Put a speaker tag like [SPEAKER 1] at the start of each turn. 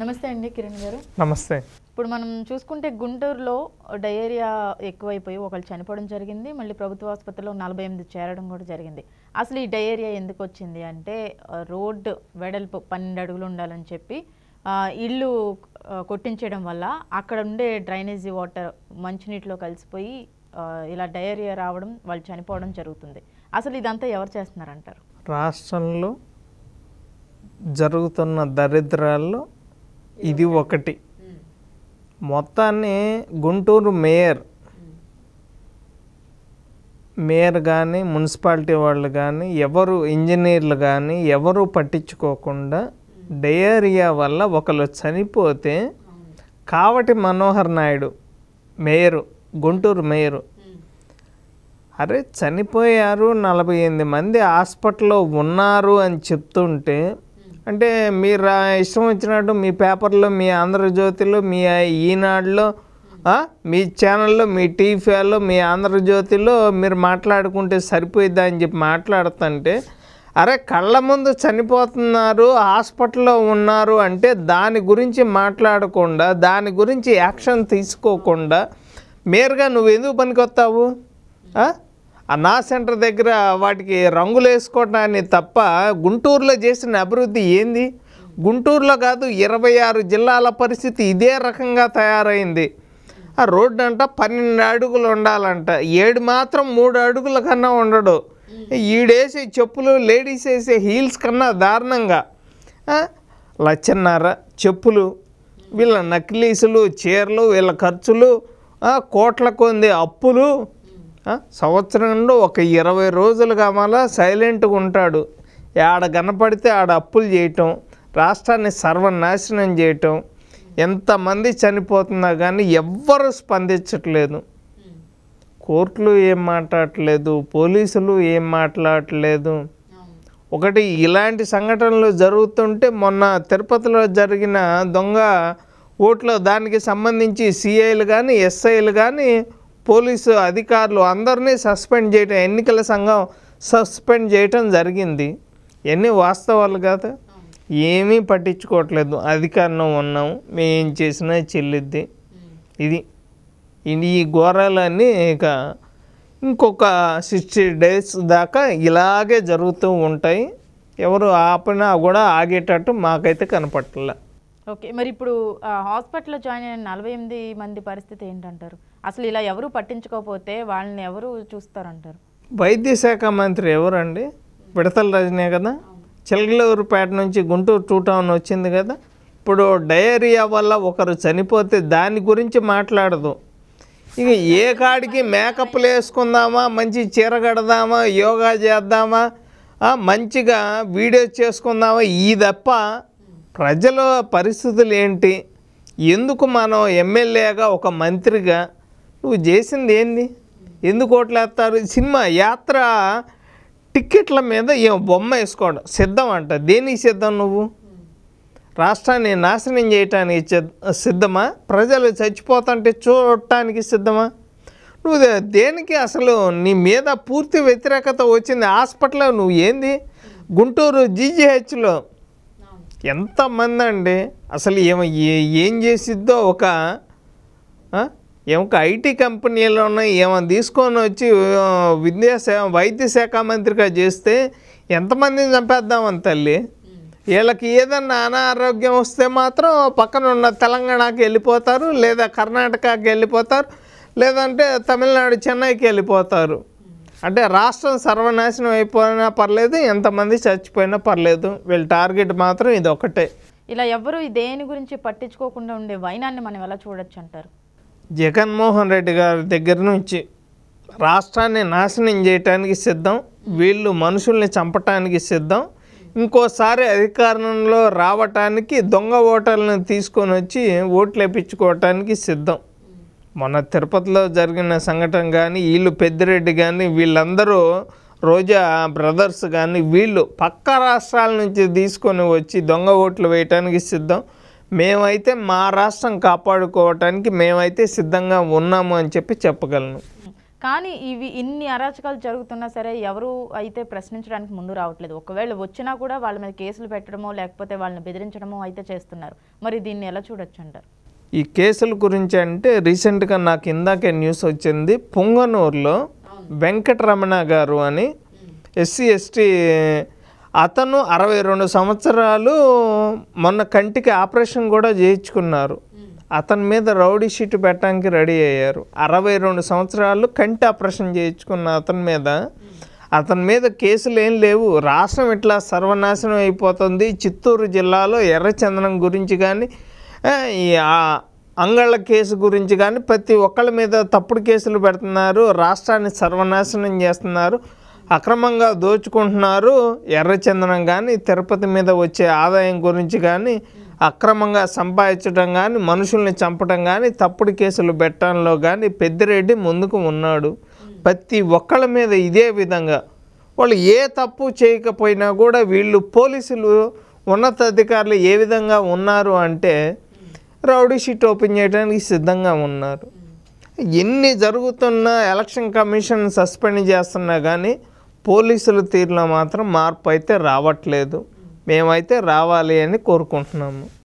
[SPEAKER 1] నమస్తే అండి కిరణ్ గారు నమస్తే ఇప్పుడు మనం చూసుకుంటే గుంటూరులో డయేరియా ఎక్కువైపోయి ఒకళ్ళు చనిపోవడం జరిగింది మళ్ళీ ప్రభుత్వ ఆసుపత్రిలో నలభై ఎనిమిది చేరడం కూడా జరిగింది అసలు ఈ డయేరియా ఎందుకు వచ్చింది అంటే రోడ్డు వెడల్పు పన్నెండు అడుగులు ఉండాలని చెప్పి ఇల్లు కొట్టించడం వల్ల అక్కడ ఉండే డ్రైనేజీ వాటర్ మంచినీటిలో కలిసిపోయి ఇలా డయేరియా రావడం వాళ్ళు చనిపోవడం జరుగుతుంది అసలు ఇదంతా ఎవరు చేస్తున్నారంటారు
[SPEAKER 2] రాష్ట్రంలో జరుగుతున్న దరిద్రాల్లో ఇది ఒకటి మొత్తాన్ని గుంటూరు మేయర్ మేయర్ కానీ మున్సిపాలిటీ వాళ్ళు కానీ ఎవరు ఇంజనీర్లు కానీ ఎవరు పట్టించుకోకుండా డయేరియా వల్ల ఒకళ్ళు చనిపోతే కావటి మనోహర్ నాయుడు మేయరు గుంటూరు మేయరు అరే చనిపోయారు నలభై ఎనిమిది మంది హాస్పిటల్లో ఉన్నారు అని చెప్తుంటే అంటే మీరు ఇష్టం వచ్చినట్టు మీ పేపర్లో మీ ఆంధ్రజ్యోతిలో మీ ఈనాడులో మీ ఛానల్లో మీ టీవీలో మీ ఆంధ్రజ్యోతిలో మీరు మాట్లాడుకుంటే సరిపోయిద్దా అని చెప్పి మాట్లాడుతుంటే అరే కళ్ళ ముందు చనిపోతున్నారు హాస్పిటల్లో ఉన్నారు అంటే దాని గురించి మాట్లాడకుండా దాని గురించి యాక్షన్ తీసుకోకుండా మేరుగా నువ్వు ఎందుకు పనికొస్తావు ఆ నా సెంటర్ దగ్గర వాటికి రంగులు వేసుకోవటాన్ని తప్ప గుంటూరులో చేసిన అభివృద్ధి ఏంది గుంటూరులో కాదు ఇరవై ఆరు జిల్లాల పరిస్థితి ఇదే రకంగా తయారైంది ఆ రోడ్డు అంట పన్నెండు అడుగులు ఉండాలంట ఏడు మాత్రం మూడు అడుగుల కన్నా ఉండడు ఈడేసే చెప్పులు లేడీస్ వేసే హీల్స్ కన్నా దారుణంగా లచ్చన్నార చెప్పులు వీళ్ళ నకిలీసులు చీరలు వీళ్ళ ఖర్చులు కోట్ల కొంది అప్పులు సంవత్సరంలో ఒక ఇరవై రోజులు కావాలా సైలెంట్గా ఉంటాడు ఆడ కనపడితే ఆడ అప్పులు చేయటం రాష్ట్రాన్ని సర్వనాశనం చేయటం ఎంతమంది చనిపోతున్నా కానీ ఎవ్వరు స్పందించట్లేదు కోర్టులు ఏం మాట్లాడట్లేదు పోలీసులు ఏం మాట్లాడట్లేదు ఒకటి ఇలాంటి సంఘటనలు జరుగుతుంటే మొన్న తిరుపతిలో జరిగిన దొంగ ఓట్లో దానికి సంబంధించి సిఐలు కానీ ఎస్ఐలు కానీ పోలీసు అధికారులు అందరినీ సస్పెండ్ చేయటం ఎన్నికల సంఘం సస్పెండ్ చేయటం జరిగింది ఎన్ని వాస్తవాలు కాదు ఏమీ పట్టించుకోవట్లేదు అధికారంలో ఉన్నాము మేం చేసినా చెల్లిద్ది ఇది ఈ ఘోరాలన్నీ ఇక ఇంకొక సిక్స్టీ డేస్ దాకా ఇలాగే జరుగుతూ ఉంటాయి ఎవరు ఆపినా కూడా ఆగేటట్టు మాకైతే కనపట్టలే
[SPEAKER 1] ఓకే మరి ఇప్పుడు హాస్పిటల్లో జాయిన్ అయిన నలభై ఎనిమిది మంది పరిస్థితి ఏంటంటారు అసలు ఇలా ఎవరు పట్టించుకోకపోతే వాళ్ళని ఎవరు చూస్తారంటారు
[SPEAKER 2] వైద్య శాఖ మంత్రి ఎవరండి విడతల రజనే కదా చిలకలూరుపేట నుంచి గుంటూరు టూ టౌన్ వచ్చింది కదా ఇప్పుడు డయేరియా వల్ల ఒకరు చనిపోతే దాని గురించి మాట్లాడదు ఇక ఏ కాడికి మేకప్లు వేసుకుందామా మంచి చీర కడదామా యోగా చేద్దామా మంచిగా వీడియోస్ చేసుకుందామా ఈ తప్ప ప్రజల పరిస్థితులు ఏంటి ఎందుకు మనం ఎమ్మెల్యేగా ఒక మంత్రిగా నువ్వు చేసింది ఏంది ఎందుకు ఓట్లేస్తారు సినిమా యాత్ర టిక్కెట్ల మీద ఏ బొమ్మ వేసుకోవడం సిద్ధం అంట దేనికి సిద్ధం నువ్వు రాష్ట్రాన్ని నాశనం చేయటానికి సిద్ధమా ప్రజలు చచ్చిపోతుంటే చూడటానికి సిద్ధమా నువ్వు దేనికి అసలు నీ మీద పూర్తి వ్యతిరేకత వచ్చింది హాస్పిటల్లో నువ్వు ఏంది గుంటూరు జీజీహెచ్లో ఎంతమంది అండి అసలు ఏమ ఏం చేసిద్దో ఒక ఏమో ఐటీ కంపెనీలోనే ఏమైనా తీసుకొని వచ్చి విద్యాశాఖ వైద్య శాఖ మంత్రిగా చేస్తే ఎంతమందిని చంపేద్దామని తల్లి వీళ్ళకి ఏదన్నా అనారోగ్యం వస్తే మాత్రం పక్కన ఉన్న తెలంగాణకి వెళ్ళిపోతారు లేదా కర్ణాటకకి వెళ్ళిపోతారు లేదంటే తమిళనాడు చెన్నైకి వెళ్ళిపోతారు అంటే రాష్ట్రం సర్వనాశనం అయిపోయినా పర్లేదు ఎంతమంది చచ్చిపోయినా పర్లేదు వీళ్ళ టార్గెట్ మాత్రం ఇది ఒకటే
[SPEAKER 1] ఇలా ఎవరు దేని గురించి పట్టించుకోకుండా ఉండే వైనాన్ని మనం ఎలా చూడొచ్చు అంటారు
[SPEAKER 2] జగన్మోహన్ రెడ్డి గారి దగ్గర నుంచి రాష్ట్రాన్ని నాశనం చేయటానికి సిద్ధం వీళ్ళు మనుషుల్ని చంపటానికి సిద్ధం ఇంకోసారి అధికారంలో రావటానికి దొంగ ఓటర్లను తీసుకొని వచ్చి ఓట్లు వేపించుకోవటానికి సిద్ధం మొన్న తిరుపతిలో జరిగిన సంఘటన కానీ వీళ్ళు పెద్దిరెడ్డి కానీ వీళ్ళందరూ రోజా బ్రదర్స్ కానీ వీళ్ళు పక్క రాష్ట్రాల నుంచి తీసుకొని వచ్చి దొంగ ఓట్లు వేయటానికి సిద్ధం మేమైతే మా రాష్ట్రం కాపాడుకోవటానికి మేమైతే సిద్ధంగా ఉన్నాము అని చెప్పి చెప్పగలను
[SPEAKER 1] కానీ ఇవి ఇన్ని అరాచకాలు జరుగుతున్నా సరే ఎవరు అయితే ప్రశ్నించడానికి ముందు రావట్లేదు ఒకవేళ వచ్చినా కూడా వాళ్ళ మీద కేసులు పెట్టడమో లేకపోతే వాళ్ళని బెదిరించడమో అయితే చేస్తున్నారు మరి దీన్ని ఎలా చూడొచ్చు అంటారు
[SPEAKER 2] ఈ కేసుల గురించి అంటే రీసెంట్గా నాకు ఇందాకే న్యూస్ వచ్చింది పొంగనూరులో వెంకటరమణ గారు అని ఎస్సీ ఎస్టీ అతను అరవై రెండు సంవత్సరాలు మొన్న కంటికి ఆపరేషన్ కూడా చేయించుకున్నారు అతని మీద రౌడీ షీట్ పెట్టడానికి రెడీ అయ్యారు అరవై రెండు సంవత్సరాలు కంటి ఆపరేషన్ చేయించుకున్న అతని మీద అతని మీద కేసులు ఏం లేవు రాష్ట్రం ఇట్లా సర్వనాశనం అయిపోతుంది చిత్తూరు జిల్లాలో ఎర్రచందనం గురించి కానీ అంగళ్ళ కేసు గురించి కానీ ప్రతి ఒక్కళ్ళ మీద తప్పుడు కేసులు పెడుతున్నారు రాష్ట్రాన్ని సర్వనాశనం చేస్తున్నారు అక్రమంగా దోచుకుంటున్నారు ఎర్రచందనం కానీ తిరుపతి మీద వచ్చే ఆదాయం గురించి కానీ అక్రమంగా సంపాదించడం కానీ మనుషుల్ని చంపడం కానీ తప్పుడు కేసులు పెట్టడంలో కానీ పెద్దిరెడ్డి ముందుకు ఉన్నాడు ప్రతి ఒక్కళ్ళ మీద ఇదే విధంగా వాళ్ళు ఏ తప్పు చేయకపోయినా కూడా వీళ్ళు పోలీసులు ఉన్నతాధికారులు ఏ విధంగా ఉన్నారు అంటే రౌడీ షీట్ ఓపెన్ చేయడానికి సిద్ధంగా ఉన్నారు ఎన్ని జరుగుతున్న ఎలక్షన్ కమిషన్ సస్పెండ్ చేస్తున్నా కానీ పోలీసుల తీరులో మాత్రం మార్పు అయితే రావట్లేదు మేమైతే రావాలి అని కోరుకుంటున్నాము